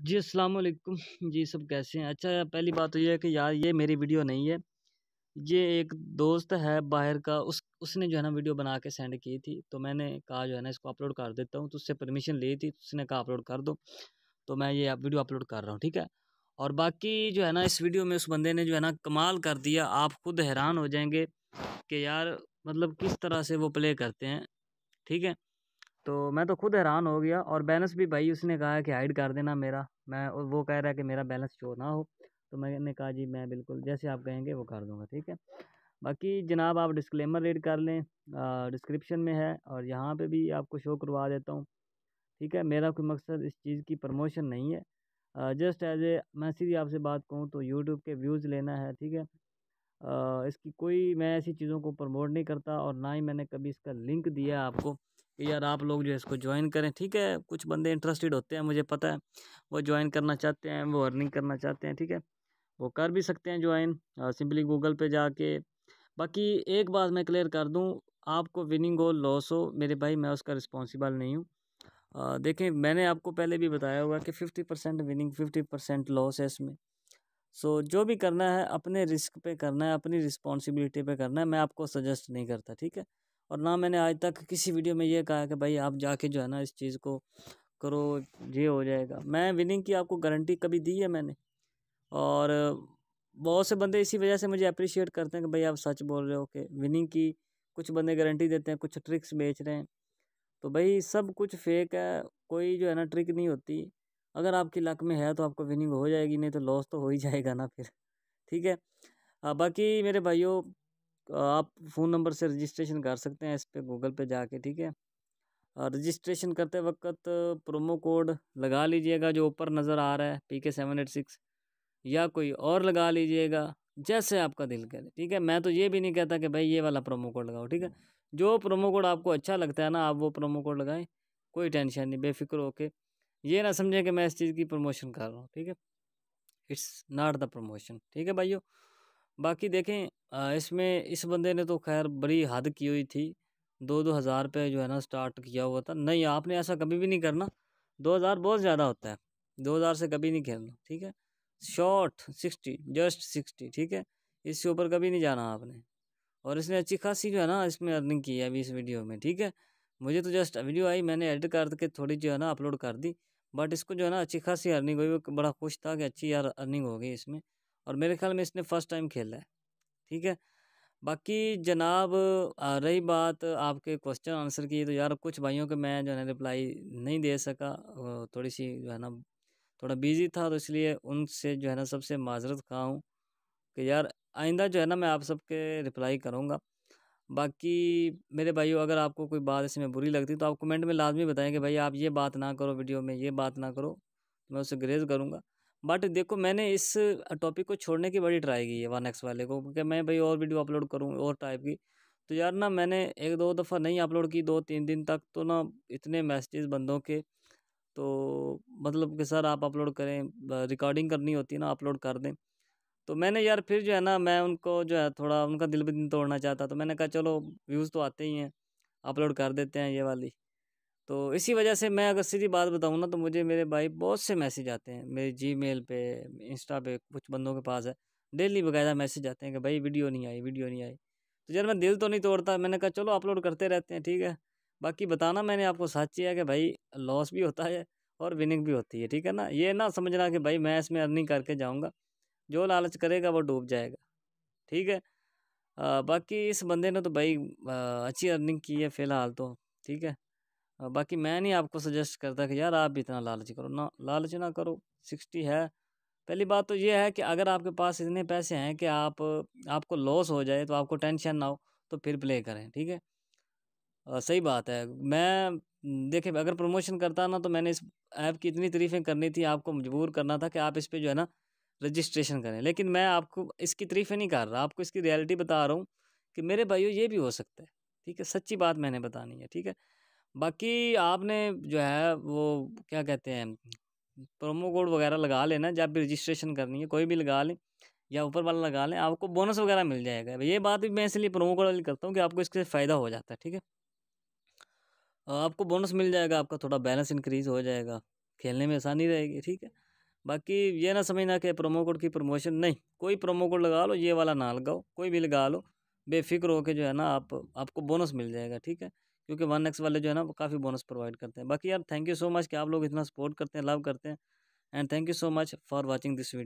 जी अस्सलाम वालेकुम जी सब कैसे हैं अच्छा पहली बात तो ये है कि यार ये मेरी वीडियो नहीं है ये एक दोस्त है बाहर का उस उसने जो है ना वीडियो बना के सेंड की थी तो मैंने कहा जो है ना इसको अपलोड कर देता हूँ तो उससे परमिशन ली थी तो उसने कहा अपलोड कर दो तो मैं ये वीडियो अपलोड कर रहा हूँ ठीक है और बाकी जो है ना इस वीडियो में उस बंदे ने जो है ना कमाल कर दिया आप खुद हैरान हो जाएंगे कि यार मतलब किस तरह से वो प्ले करते हैं ठीक है तो मैं तो खुद हैरान हो गया और बैलेंस भी भाई उसने कहा कि हाइड कर देना मेरा मैं वो कह रहा है कि मेरा बैलेंस शो ना हो तो मैंने कहा जी मैं बिल्कुल जैसे आप कहेंगे वो कर दूँगा ठीक है बाकी जनाब आप डिस्क्लेमर रीड कर लें डिस्क्रिप्शन में है और यहाँ पे भी आपको शो करवा देता हूँ ठीक है मेरा कोई मकसद इस चीज़ की प्रमोशन नहीं है जस्ट एज ए मैं सीधी आपसे बात कहूँ तो यूट्यूब के व्यूज़ लेना है ठीक है आ, इसकी कोई मैं ऐसी चीज़ों को प्रमोट नहीं करता और ना ही मैंने कभी इसका लिंक दिया आपको कि यार आप लोग जो है इसको ज्वाइन करें ठीक है कुछ बंदे इंटरेस्टेड होते हैं मुझे पता है वो ज्वाइन करना चाहते हैं वो अर्निंग करना चाहते हैं ठीक है वो कर भी सकते हैं ज्वाइन सिंपली गूगल पे जाके बाकी एक बात मैं क्लियर कर दूँ आपको विनिंग हो लॉस हो मेरे भाई मैं उसका रिस्पॉन्सिबल नहीं हूँ देखें मैंने आपको पहले भी बताया होगा कि fifty percent winning fifty percent loss है इसमें सो so, जो भी करना है अपने रिस्क पे करना है अपनी रिस्पॉन्सिबिलिटी पे करना है मैं आपको सजेस्ट नहीं करता ठीक है और ना मैंने आज तक किसी वीडियो में ये कहा कि भाई आप जाके जो है ना इस चीज़ को करो ये हो जाएगा मैं विनिंग की आपको गारंटी कभी दी है मैंने और बहुत से बंदे इसी वजह से मुझे अप्रिशिएट करते हैं कि भाई आप सच बोल रहे हो कि विनिंग की कुछ बंदे गारंटी देते हैं कुछ ट्रिक्स बेच रहे हैं तो भाई सब कुछ फेक है कोई जो है ना ट्रिक नहीं होती अगर आपकी लक में है तो आपको विनिंग हो जाएगी नहीं तो लॉस तो हो ही जाएगा ना फिर ठीक है हाँ, बाकी मेरे भाइयों तो आप फ़ोन नंबर से रजिस्ट्रेशन कर सकते हैं इस पर गूगल पे जाके ठीक है रजिस्ट्रेशन करते वक्त प्रोमो कोड लगा लीजिएगा जो ऊपर नज़र आ रहा है पी के सेवन एट सिक्स या कोई और लगा लीजिएगा जैसे आपका दिल करे ठीक है मैं तो ये भी नहीं कहता कि भाई ये वाला प्रोमो कोड लगाओ ठीक है जो प्रोमो कोड आपको अच्छा लगता है ना आप वो प्रोमो कोड लगाएं कोई टेंशन नहीं बेफिक्र होके ये ना समझें कि मैं इस चीज़ की प्रमोशन कर रहा हूँ ठीक है इट्स नॉट द प्रमोशन ठीक है भाइयों बाकी देखें इसमें इस बंदे ने तो खैर बड़ी हद की हुई थी दो दो हज़ार पे जो है ना स्टार्ट किया हुआ था नहीं आपने ऐसा कभी भी नहीं करना दो हज़ार बहुत ज़्यादा होता है दो हज़ार से कभी नहीं खेलना ठीक है शॉर्ट सिक्सटी जस्ट सिक्सटी ठीक है इससे ऊपर कभी नहीं जाना आपने और इसने अच्छी खासी जो है ना इसमें अर्निंग की है अभी इस वीडियो में ठीक है मुझे तो जस्ट वीडियो आई मैंने एडिट करके थोड़ी जो है ना अपलोड कर दी बट इसको जो है ना अच्छी खासी अर्निंग हुई बड़ा खुश था कि अच्छी यार अर्निंग हो गई इसमें और मेरे ख्याल में इसने फर्स्ट टाइम खेला है ठीक है बाकी जनाब रही बात आपके क्वेश्चन आंसर की तो यार कुछ भाइयों के मैं जो है रिप्लाई नहीं दे सका थोड़ी सी जो है ना थोड़ा बिजी था तो इसलिए उनसे जो है ना सबसे माजरत खा हूँ कि यार आइंदा जो है ना मैं आप सबके रिप्लाई करूँगा बाकी मेरे भाइयों अगर आपको कोई बात इसमें बुरी लगती तो आप कमेंट में लाजमी बताएं कि भाई आप ये बात ना करो वीडियो में ये बात ना करो तो मैं उससे ग्रेज करूँगा बट देखो मैंने इस टॉपिक को छोड़ने की बड़ी ट्राई की है वन एक्स वाले को क्योंकि मैं भाई और वीडियो अपलोड करूँ और टाइप की तो यार ना मैंने एक दो दफ़ा नहीं अपलोड की दो तीन दिन तक तो ना इतने मैसेजेस बंदों के तो मतलब कि सर आप अपलोड करें रिकॉर्डिंग करनी होती है ना अपलोड कर दें तो मैंने यार फिर जो है ना मैं उनको जो है थोड़ा उनका दिल भी दिन तोड़ना चाहता तो मैंने कहा चलो व्यूज़ तो आते ही हैं अपलोड कर देते हैं ये वाली तो इसी वजह से मैं अगर सीधी बात बताऊँ ना तो मुझे मेरे भाई बहुत से मैसेज आते हैं मेरे जी मेल पर इंस्टा पे कुछ बंदों के पास है डेली बकायदा मैसेज आते हैं कि भाई वीडियो नहीं आई वीडियो नहीं आई तो यार मैं दिल तो नहीं तोड़ता मैंने कहा चलो अपलोड करते रहते हैं ठीक है बाकी बताना मैंने आपको सच है कि भाई लॉस भी होता है और विनिंग भी होती है ठीक है ना ये ना समझना कि भाई मैं इसमें अर्निंग करके जाऊँगा जो लालच करेगा वो डूब जाएगा ठीक है आ, बाकी इस बंदे ने तो भाई आ, अच्छी अर्निंग की है फ़िलहाल तो ठीक है बाकी मैं नहीं आपको सजेस्ट करता कि यार आप भी इतना लालच करो ना लालच ना करो सिक्सटी है पहली बात तो ये है कि अगर आपके पास इतने पैसे हैं कि आप आपको लॉस हो जाए तो आपको टेंशन ना हो तो फिर प्ले करें ठीक है आ, सही बात है मैं देखे अगर प्रमोशन करता ना तो मैंने इस ऐप की इतनी तरीफें करनी थी आपको मजबूर करना था कि आप इस पर जो है ना रजिस्ट्रेशन करें लेकिन मैं आपको इसकी तरीफ़ें नहीं कर रहा आपको इसकी रियलिटी बता रहा हूँ कि मेरे भाइयों ये भी हो सकता है ठीक है सच्ची बात मैंने बतानी है ठीक है बाकी आपने जो है वो क्या कहते हैं प्रोमो कोड वगैरह लगा लेना जब भी रजिस्ट्रेशन करनी है कोई भी लगा लें या ऊपर वाला लगा लें आपको बोनस वगैरह मिल जाएगा ये बात भी मैं इसलिए प्रोमो कोड वाली करता हूँ कि आपको इसके फ़ायदा हो जाता है ठीक है आपको बोनस मिल जाएगा आपका थोड़ा बैलेंस इंक्रीज हो जाएगा खेलने में आसानी रहेगी ठीक है बाकी ये ना समझना कि प्रोमो कोड की प्रमोशन नहीं कोई प्रोमो कोड लगा लो ये वाला ना लगाओ कोई भी लगा लो बेफिक्र होकर जो है ना आप आपको बोनस मिल जाएगा ठीक है क्योंकि वन एक्स वाले जो है ना वो काफ़ी बोनस प्रोवाइड करते हैं बाकी यार थैंक यू सो मच कि आप लोग इतना सपोर्ट करते हैं लव करते हैं and thank you so much for watching this video